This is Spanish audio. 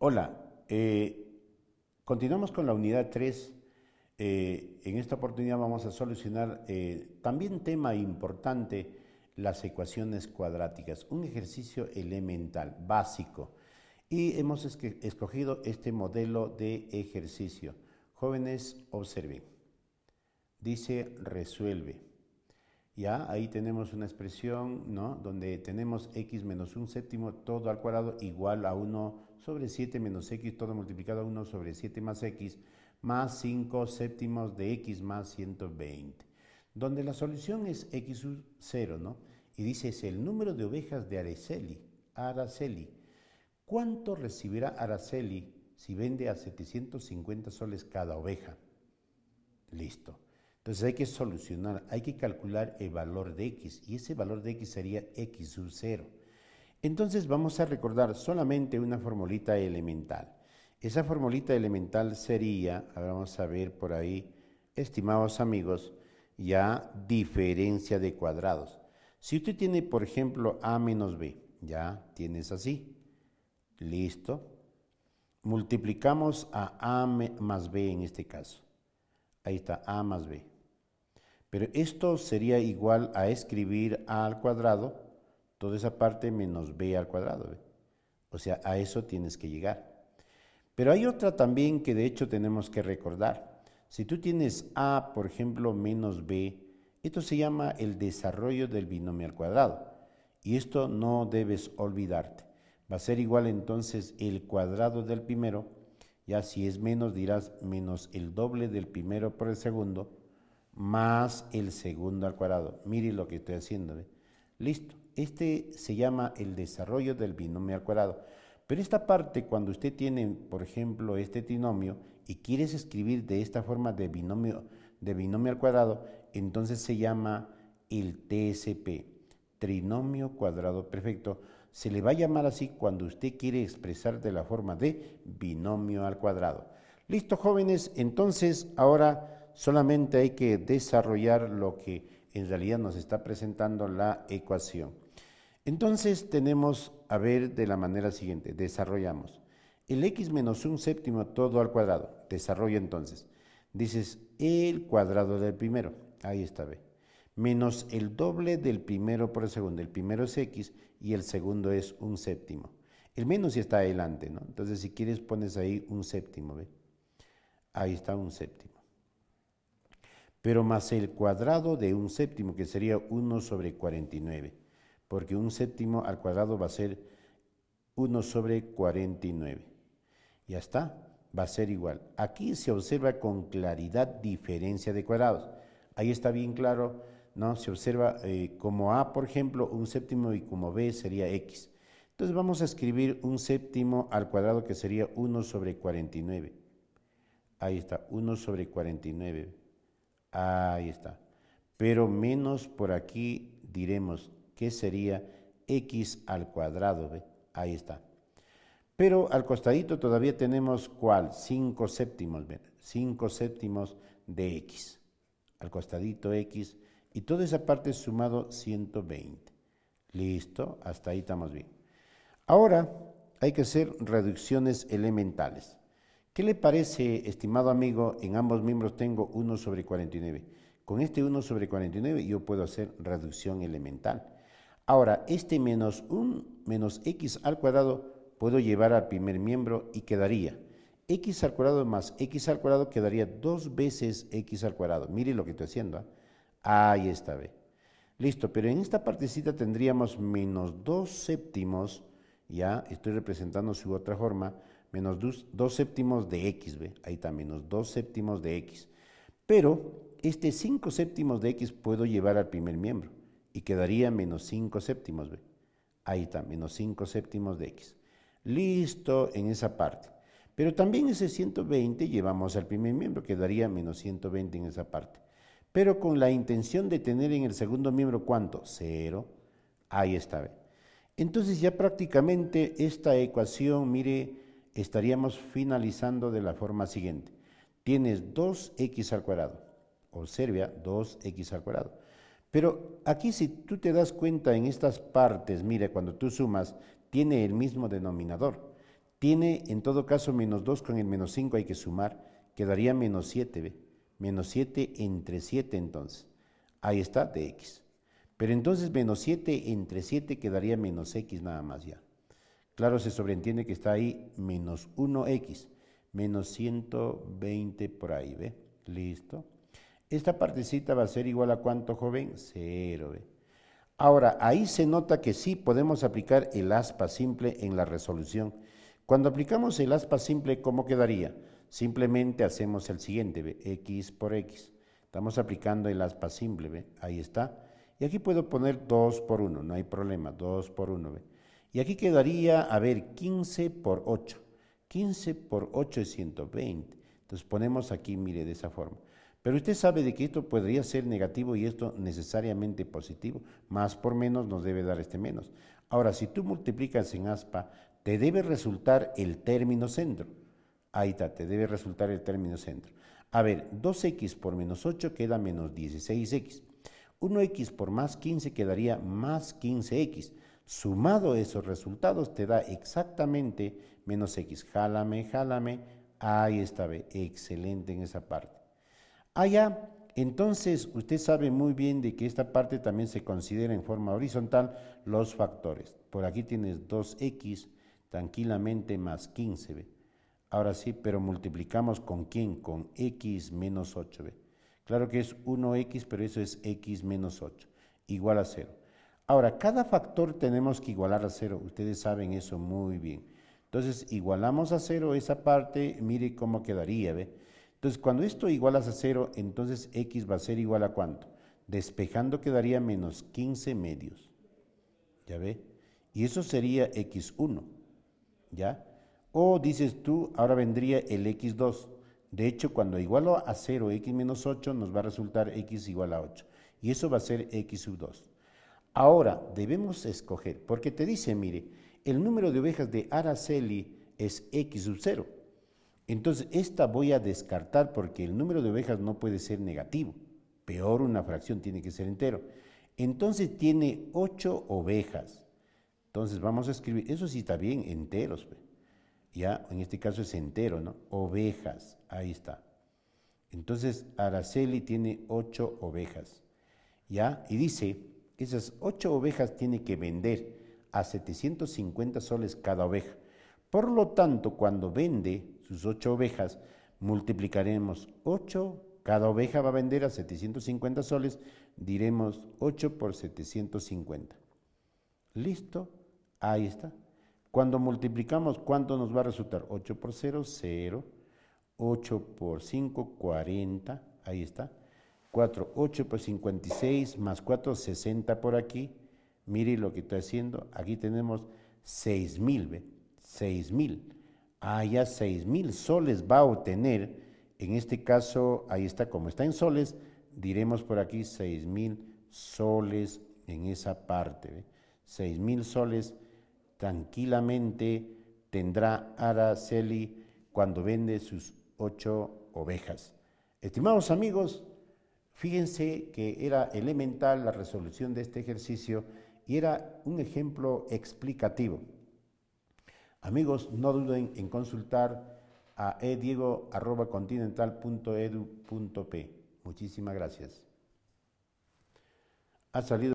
Hola, eh, continuamos con la unidad 3. Eh, en esta oportunidad vamos a solucionar eh, también tema importante, las ecuaciones cuadráticas, un ejercicio elemental, básico. Y hemos escogido este modelo de ejercicio. Jóvenes, observen. Dice resuelve. Ya, ahí tenemos una expresión, ¿no? Donde tenemos x menos un séptimo todo al cuadrado igual a 1 sobre 7 menos x todo multiplicado a 1 sobre 7 más x más 5 séptimos de x más 120, donde la solución es x sub 0, ¿no? Y dice es el número de ovejas de Araceli. Araceli. ¿Cuánto recibirá Araceli si vende a 750 soles cada oveja? Listo. Entonces hay que solucionar, hay que calcular el valor de x y ese valor de x sería x sub 0. Entonces vamos a recordar solamente una formulita elemental. Esa formulita elemental sería, vamos a ver por ahí, estimados amigos, ya diferencia de cuadrados. Si usted tiene, por ejemplo, a menos b, ya tienes así. Listo. Multiplicamos a a más b en este caso. Ahí está, a más b. Pero esto sería igual a escribir a al cuadrado toda esa parte menos b al cuadrado. O sea, a eso tienes que llegar. Pero hay otra también que de hecho tenemos que recordar. Si tú tienes a, por ejemplo, menos b, esto se llama el desarrollo del binomio al cuadrado. Y esto no debes olvidarte. Va a ser igual entonces el cuadrado del primero, ya si es menos dirás menos el doble del primero por el segundo, más el segundo al cuadrado. Mire lo que estoy haciendo. Listo. Este se llama el desarrollo del binomio al cuadrado. Pero esta parte, cuando usted tiene, por ejemplo, este trinomio y quieres escribir de esta forma de binomio, de binomio al cuadrado, entonces se llama el TSP, trinomio cuadrado perfecto. Se le va a llamar así cuando usted quiere expresar de la forma de binomio al cuadrado. Listo, jóvenes, entonces ahora solamente hay que desarrollar lo que en realidad nos está presentando la ecuación. Entonces tenemos a ver de la manera siguiente, desarrollamos. El x menos un séptimo todo al cuadrado, desarrollo entonces. Dices el cuadrado del primero, ahí está B, menos el doble del primero por el segundo. El primero es x y el segundo es un séptimo. El menos ya está adelante, ¿no? Entonces si quieres pones ahí un séptimo, ¿ve? Ahí está un séptimo pero más el cuadrado de un séptimo, que sería 1 sobre 49 porque un séptimo al cuadrado va a ser 1 sobre 49. Ya está, va a ser igual. Aquí se observa con claridad diferencia de cuadrados. Ahí está bien claro, ¿no? Se observa eh, como A, por ejemplo, un séptimo y como B sería X. Entonces vamos a escribir un séptimo al cuadrado que sería 1 sobre 49. Ahí está, 1 sobre 49. Ahí está. Pero menos por aquí diremos que sería x al cuadrado, Ahí está. Pero al costadito todavía tenemos ¿cuál? 5 séptimos, 5 séptimos de x. Al costadito x y toda esa parte sumado 120. Listo, hasta ahí estamos bien. Ahora hay que hacer reducciones elementales. ¿Qué le parece, estimado amigo? En ambos miembros tengo 1 sobre 49. Con este 1 sobre 49 yo puedo hacer reducción elemental. Ahora, este menos 1 menos x al cuadrado puedo llevar al primer miembro y quedaría x al cuadrado más x al cuadrado quedaría dos veces x al cuadrado. Mire lo que estoy haciendo. ¿ah? Ahí está, b. Listo, pero en esta partecita tendríamos menos 2 séptimos, ya estoy representando su otra forma, menos 2, séptimos de x, b. Ahí está, menos 2 séptimos de x. Pero este 5 séptimos de x puedo llevar al primer miembro y quedaría menos 5 séptimos, ¿ve? Ahí está, menos 5 séptimos de x. Listo en esa parte. Pero también ese 120 llevamos al primer miembro, quedaría menos 120 en esa parte. Pero con la intención de tener en el segundo miembro, ¿cuánto? Cero. Ahí está, ¿ve? Entonces ya prácticamente esta ecuación, mire, estaríamos finalizando de la forma siguiente. Tienes 2x al cuadrado. Observa, ¿ah? 2x al cuadrado pero aquí si tú te das cuenta en estas partes, mira, cuando tú sumas, tiene el mismo denominador. Tiene en todo caso menos 2 con el menos 5 hay que sumar, quedaría menos 7, ¿ve? Menos 7 entre 7 entonces. Ahí está de x. Pero entonces menos 7 entre 7 quedaría menos x nada más ya. Claro, se sobreentiende que está ahí menos 1x, menos 120 por ahí, ¿ve? Listo. Esta partecita va a ser igual a cuánto, joven? Cero. Ahora, ahí se nota que sí podemos aplicar el aspa simple en la resolución. Cuando aplicamos el aspa simple, ¿cómo quedaría? Simplemente hacemos el siguiente, x por x. Estamos aplicando el aspa simple, ¿ve? ahí está. Y aquí puedo poner 2 por 1, no hay problema, 2 por 1. Y aquí quedaría, a ver, 15 por 8. 15 por 8 es 120. Entonces ponemos aquí, mire, de esa forma. Pero usted sabe de que esto podría ser negativo y esto necesariamente positivo. Más por menos nos debe dar este menos. Ahora, si tú multiplicas en aspa, te debe resultar el término centro. Ahí está, te debe resultar el término centro. A ver, 2x por menos 8 queda menos 16x. 1x por más 15 quedaría más 15x. Sumado esos resultados te da exactamente menos x. Jálame, jálame. Ahí está, Excelente en esa parte. Ah, ya, entonces usted sabe muy bien de que esta parte también se considera en forma horizontal los factores. Por aquí tienes 2x tranquilamente más 15, b Ahora sí, pero multiplicamos con quién? Con x menos 8, b Claro que es 1x, pero eso es x menos 8, igual a 0. Ahora, cada factor tenemos que igualar a 0, ustedes saben eso muy bien. Entonces, igualamos a 0 esa parte, mire cómo quedaría, ¿ve? Entonces, cuando esto igualas a cero, entonces x va a ser igual a cuánto? Despejando quedaría menos 15 medios. ¿Ya ve? Y eso sería x1. ¿Ya? O dices tú, ahora vendría el x2. De hecho, cuando igualo a 0 x menos 8, nos va a resultar x igual a 8. Y eso va a ser x sub 2. Ahora, debemos escoger, porque te dice, mire, el número de ovejas de Araceli es x sub 0. Entonces, esta voy a descartar porque el número de ovejas no puede ser negativo. Peor, una fracción tiene que ser entero. Entonces tiene ocho ovejas. Entonces vamos a escribir, eso sí está bien, enteros. Pues. Ya, en este caso es entero, ¿no? Ovejas, ahí está. Entonces Araceli tiene ocho ovejas. Ya, y dice, que esas ocho ovejas tiene que vender a 750 soles cada oveja. Por lo tanto, cuando vende, sus ocho ovejas, multiplicaremos 8, cada oveja va a vender a 750 soles, diremos 8 por 750. ¿Listo? Ahí está. Cuando multiplicamos, ¿cuánto nos va a resultar? 8 por 0, 0. 8 por 5, 40. Ahí está. 4, 8 por 56, más 4, 60 por aquí. Mire lo que estoy haciendo. Aquí tenemos 6.000, ¿ve? 6.000 ya 6 mil soles va a obtener, en este caso, ahí está, como está en soles, diremos por aquí 6 mil soles en esa parte. Seis mil soles tranquilamente tendrá Araceli cuando vende sus ocho ovejas. Estimados amigos, fíjense que era elemental la resolución de este ejercicio y era un ejemplo explicativo. Amigos, no duden en consultar a ediego.continental.edu.p. Muchísimas gracias. Ha salido